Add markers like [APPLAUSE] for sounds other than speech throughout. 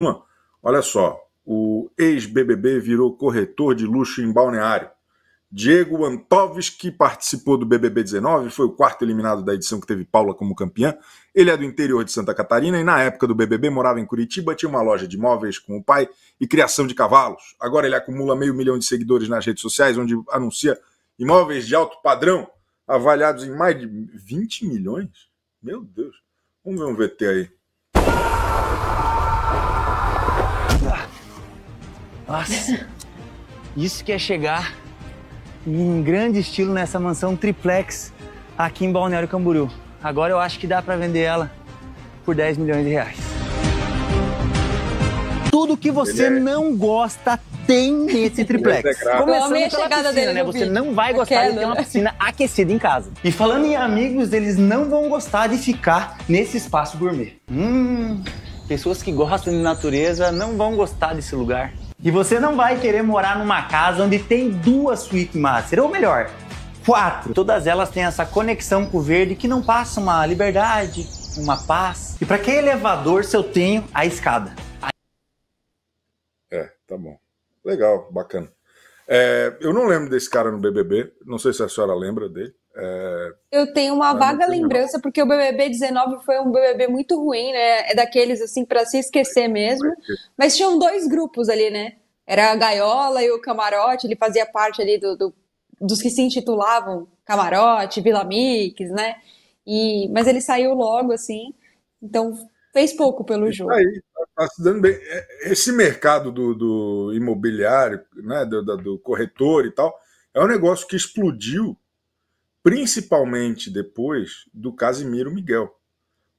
uma. Olha só, o ex-BBB virou corretor de luxo em Balneário. Diego que participou do BBB 19, foi o quarto eliminado da edição que teve Paula como campeã. Ele é do interior de Santa Catarina e na época do BBB morava em Curitiba, tinha uma loja de móveis com o pai e criação de cavalos. Agora ele acumula meio milhão de seguidores nas redes sociais, onde anuncia imóveis de alto padrão avaliados em mais de 20 milhões. Meu Deus. Vamos ver um VT aí. Nossa, isso que é chegar em grande estilo nessa mansão triplex aqui em Balneário Camboriú. Agora eu acho que dá para vender ela por 10 milhões de reais. Tudo que você não gosta tem nesse triplex. É Começando pela chegada piscina, dele né? Você não vai gostar de ter uma piscina aquecida em casa. E falando em amigos, eles não vão gostar de ficar nesse espaço gourmet. Hum, pessoas que gostam de natureza não vão gostar desse lugar. E você não vai querer morar numa casa onde tem duas suítes master, ou melhor, quatro. Todas elas têm essa conexão com o verde que não passa uma liberdade, uma paz. E para que elevador se eu tenho a escada? É, tá bom. Legal, bacana. É, eu não lembro desse cara no BBB, não sei se a senhora lembra dele. É, eu tenho uma vaga lembrança, porque o BBB 19 foi um BBB muito ruim, né? É daqueles, assim, para se esquecer mesmo. Mas tinham dois grupos ali, né? Era a Gaiola e o Camarote, ele fazia parte ali do, do dos que se intitulavam Camarote, Vila Mix, né? E, mas ele saiu logo, assim, então fez pouco pelo jogo. Aí, tá, tá, se dando bem. É, esse mercado do, do imobiliário, né, do, do corretor e tal, é um negócio que explodiu principalmente depois do Casimiro Miguel.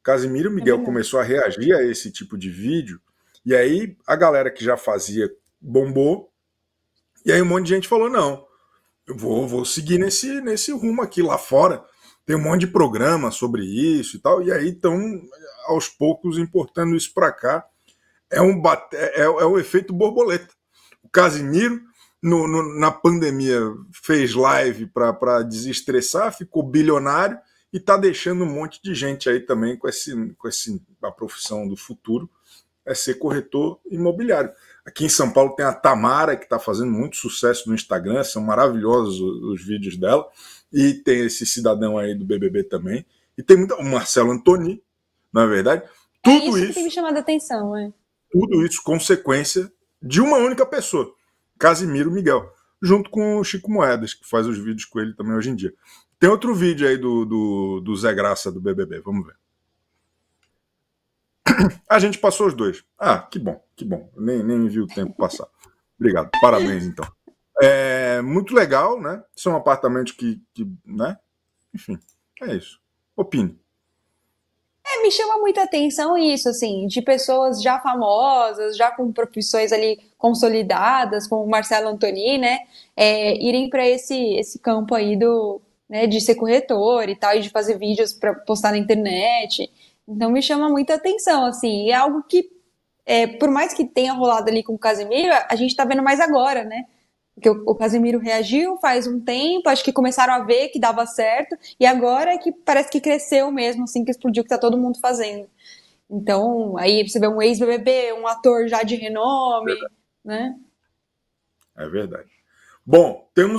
Casimiro Miguel é começou a reagir a esse tipo de vídeo, e aí a galera que já fazia bombou, e aí um monte de gente falou: não, eu vou, vou seguir nesse, nesse rumo aqui lá fora. Tem um monte de programa sobre isso e tal, e aí estão aos poucos importando isso para cá. É um, bate... é, é efeito borboleta. O Casimiro no, no, na pandemia fez live para desestressar, ficou bilionário e está deixando um monte de gente aí também com, esse, com esse, a profissão do futuro, é ser corretor imobiliário. Aqui em São Paulo tem a Tamara, que está fazendo muito sucesso no Instagram, são maravilhosos os, os vídeos dela, e tem esse cidadão aí do BBB também, e tem muita, o Marcelo Antoni, na é verdade. Tudo é isso, isso tem me chamado a atenção, é. Tudo isso consequência de uma única pessoa. Casimiro Miguel, junto com o Chico Moedas, que faz os vídeos com ele também hoje em dia. Tem outro vídeo aí do, do, do Zé Graça do BBB, vamos ver. [CLEARS THROAT] A gente passou os dois. Ah, que bom, que bom. Nem, nem vi o tempo passar. Obrigado, parabéns então. É muito legal, né? São apartamentos que, que né? Enfim, é isso. Opine. É, me chama muita atenção isso, assim, de pessoas já famosas, já com profissões ali consolidadas, como o Marcelo Antoni, né, é, irem para esse, esse campo aí do, né, de ser corretor e tal, e de fazer vídeos para postar na internet. Então me chama muita atenção, assim, e é algo que, é, por mais que tenha rolado ali com o Casemiro, a gente está vendo mais agora, né, que o Casimiro reagiu faz um tempo, acho que começaram a ver que dava certo, e agora é que parece que cresceu mesmo, assim, que explodiu, que tá todo mundo fazendo. Então, aí você vê um ex-BBB, um ator já de renome, né? É verdade. Bom, temos